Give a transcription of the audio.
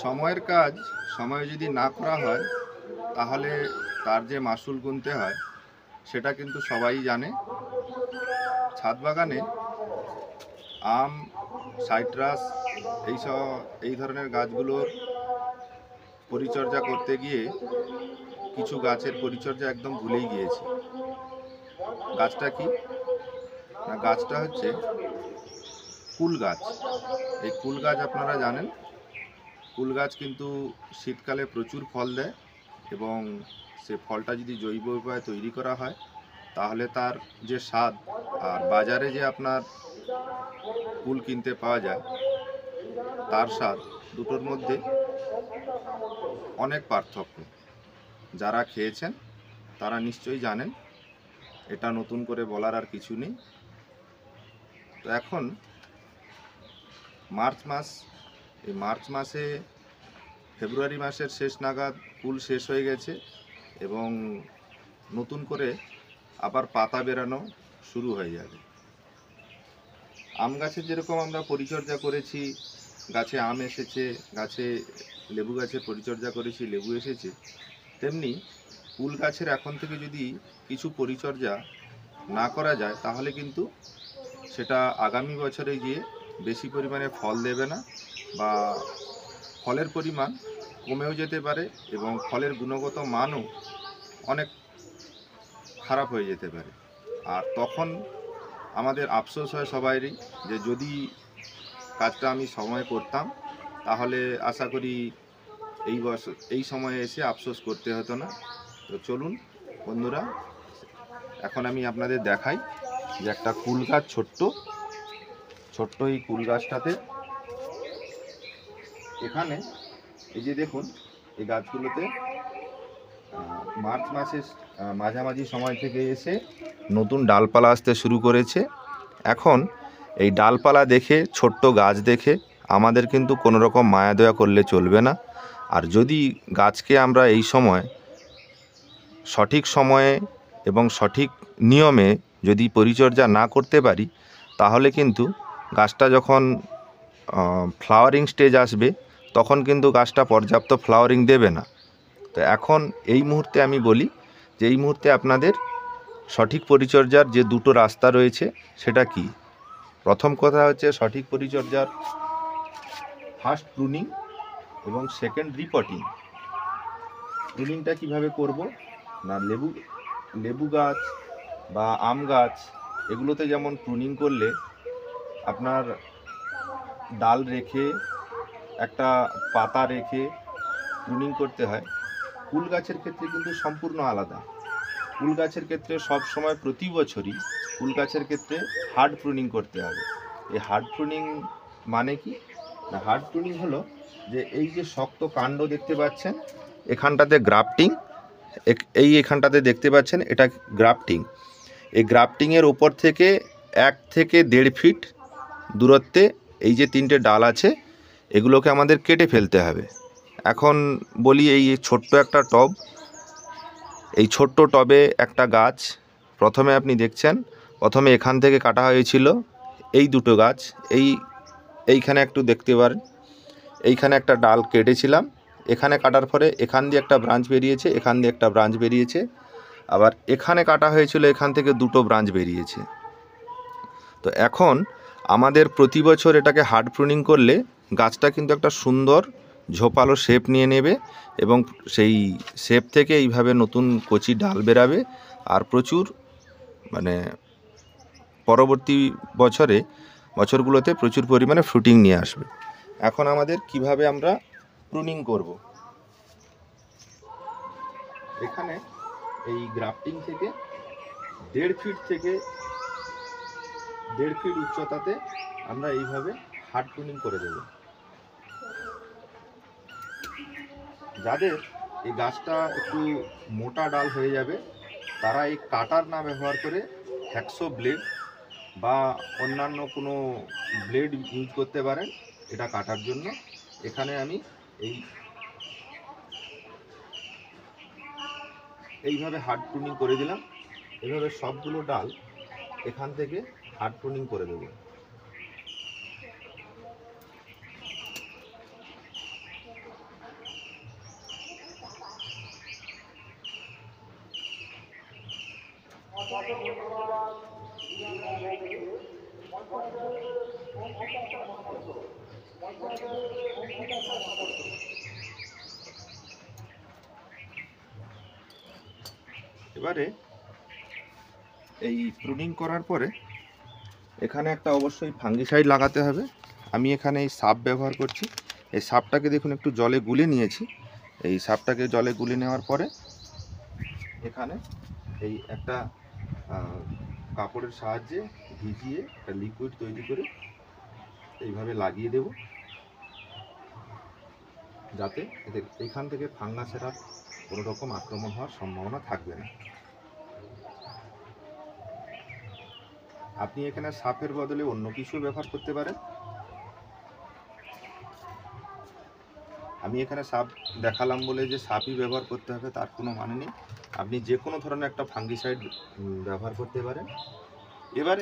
সময়ের কাজ সময় যদি না করা হয় তাহলে তার যে মাসুল গুনতে হয় সেটা কিন্তু সবাই জানে ছাদ বাগানে আম সাইট্রাস এইসব এই ধরনের গাছগুলোর পরিচর্যা করতে গিয়ে কিছু গাছের পরিচর্যা একদম ভুলেই গিয়েছি গাছটা কি না গাছটা হচ্ছে কুল গাছ এই কুল গাছ আপনারা জানেন কুল গাছ কিন্তু শীতকালে প্রচুর ফল দেয় এবং সে ফলটা যদি জৈব উপায়ে তৈরি করা হয় তাহলে তার যে স্বাদ আর বাজারে যে আপনার কুল কিনতে পাওয়া যায় তার স্বাদ দুটোর মধ্যে অনেক পার্থক্য যারা খেয়েছেন তারা নিশ্চয়ই জানেন এটা নতুন করে বলার আর কিছু নেই তো এখন মার্চ মাস এই মার্চ মাসে ফেব্রুয়ারি মাসের শেষ নাগাদ ফুল শেষ হয়ে গেছে এবং নতুন করে আবার পাতা বেরানো শুরু হয়ে যাবে আম গাছের যেরকম আমরা পরিচর্যা করেছি গাছে আম এসেছে গাছে লেবু গাছে পরিচর্যা করেছি লেবু এসেছে তেমনি ফুল গাছের এখন থেকে যদি কিছু পরিচর্যা না করা যায় তাহলে কিন্তু সেটা আগামী বছরে গিয়ে বেশি পরিমাণে ফল দেবে না বা ফলের পরিমাণ কমেও যেতে পারে এবং ফলের গুণগত মানও অনেক খারাপ হয়ে যেতে পারে আর তখন আমাদের আফসোস হয় সবাইরই যে যদি কাজটা আমি সময় করতাম তাহলে আশা করি এই বছর এই সময়ে এসে আফসোস করতে হতো না তো চলুন বন্ধুরা এখন আমি আপনাদের দেখাই যে একটা কুল গাছ ছোট্ট ছোট্ট এই কুল গাছটাতে এখানে এই যে দেখুন এই গাছগুলোতে মার্চ মাসের মাঝামাঝি সময় থেকে এসে নতুন ডালপালা আসতে শুরু করেছে এখন এই ডালপালা দেখে ছোট্ট গাছ দেখে আমাদের কিন্তু কোনো রকম মায়া দয়া করলে চলবে না আর যদি গাছকে আমরা এই সময় সঠিক সময়ে এবং সঠিক নিয়মে যদি পরিচর্যা না করতে পারি তাহলে কিন্তু গাছটা যখন ফ্লাওয়ারিং স্টেজ আসবে তখন কিন্তু গাছটা পর্যাপ্ত ফ্লাওয়ারিং দেবে না তো এখন এই মুহূর্তে আমি বলি যে এই মুহূর্তে আপনাদের সঠিক পরিচর্যার যে দুটো রাস্তা রয়েছে সেটা কি প্রথম কথা হচ্ছে সঠিক পরিচর্যার ফার্স্ট প্রুনিং এবং সেকেন্ড রিপটিং প্রুনিংটা কিভাবে করব না লেবু লেবু গাছ বা আম গাছ এগুলোতে যেমন প্রুনিং করলে আপনার ডাল রেখে একটা পাতা রেখে প্রুনিং করতে হয় ফুল গাছের ক্ষেত্রে কিন্তু সম্পূর্ণ আলাদা ফুল গাছের ক্ষেত্রে সব সময় প্রতি বছরই ফুল গাছের ক্ষেত্রে হার্ড প্রুনিং করতে হবে এই হার্ড প্রুনিং মানে কি না হার্ড প্রুনিং হলো যে এই যে শক্ত কাণ্ড দেখতে পাচ্ছেন এখানটাতে গ্রাফটিং এই এখানটাতে দেখতে পাচ্ছেন এটা গ্রাফটিং এই গ্রাফটিংয়ের ওপর থেকে এক থেকে দেড় ফিট দূরত্বে এই যে তিনটে ডাল আছে এগুলোকে আমাদের কেটে ফেলতে হবে এখন বলি এই ছোট্ট একটা টব এই ছোট্ট টবে একটা গাছ প্রথমে আপনি দেখছেন প্রথমে এখান থেকে কাটা হয়েছিল এই দুটো গাছ এই এইখানে একটু দেখতে পারেন এইখানে একটা ডাল কেটেছিলাম এখানে কাটার পরে এখান দিয়ে একটা ব্রাঞ্চ বেরিয়েছে এখান দিয়ে একটা ব্রাঞ্চ বেরিয়েছে আবার এখানে কাটা হয়েছিল এখান থেকে দুটো ব্রাঞ্চ বেরিয়েছে তো এখন আমাদের প্রতি বছর এটাকে হার্ড প্রুনিং করলে গাছটা কিন্তু একটা সুন্দর ঝোপালো শেপ নিয়ে নেবে এবং সেই শেপ থেকে এইভাবে নতুন কচি ডাল বেরাবে আর প্রচুর মানে পরবর্তী বছরে বছরগুলোতে প্রচুর পরিমাণে ফ্রুটিং নিয়ে আসবে এখন আমাদের কিভাবে আমরা প্রুনিং করব এখানে এই গ্রাফটিং থেকে দেড় ফিট থেকে দেড় ফিট উচ্চতাতে আমরা এইভাবে হার্ড প্রুনিং করে দেবো যাদের এই গাছটা একটু মোটা ডাল হয়ে যাবে তারা এই কাটার না ব্যবহার করে হ্যাকসো ব্লেড বা অন্যান্য কোনো ব্লেড ইউজ করতে পারেন এটা কাটার জন্য এখানে আমি এই এইভাবে হার্ড টুনিং করে দিলাম এভাবে সবগুলো ডাল এখান থেকে হার্ড টুনিং করে দেবো এবারে এই প্রুনিং করার পরে এখানে একটা অবশ্যই ফাঙ্গিসাইড লাগাতে হবে আমি এখানে এই সাপ ব্যবহার করছি এই সাপটাকে দেখুন একটু জলে গুলে নিয়েছি এই সাপটাকে জলে গুলে নেওয়ার পরে এখানে এই একটা কাপড়ের সাহায্যে ভিজিয়ে একটা লিকুইড তৈরি করে এইভাবে লাগিয়ে দেব যাতে এদের এখান থেকে ফাঙ্গাসের আর কোনো রকম আক্রমণ হওয়ার সম্ভাবনা থাকবে না আপনি এখানে সাপের বদলে অন্য কিছু ব্যবহার করতে পারেন আমি এখানে সাপ দেখালাম বলে যে সাপই ব্যবহার করতে হবে তার কোনো মানে নেই আপনি যে কোনো ধরনের একটা ফাঙ্গিসাইড ব্যবহার করতে পারেন এবারে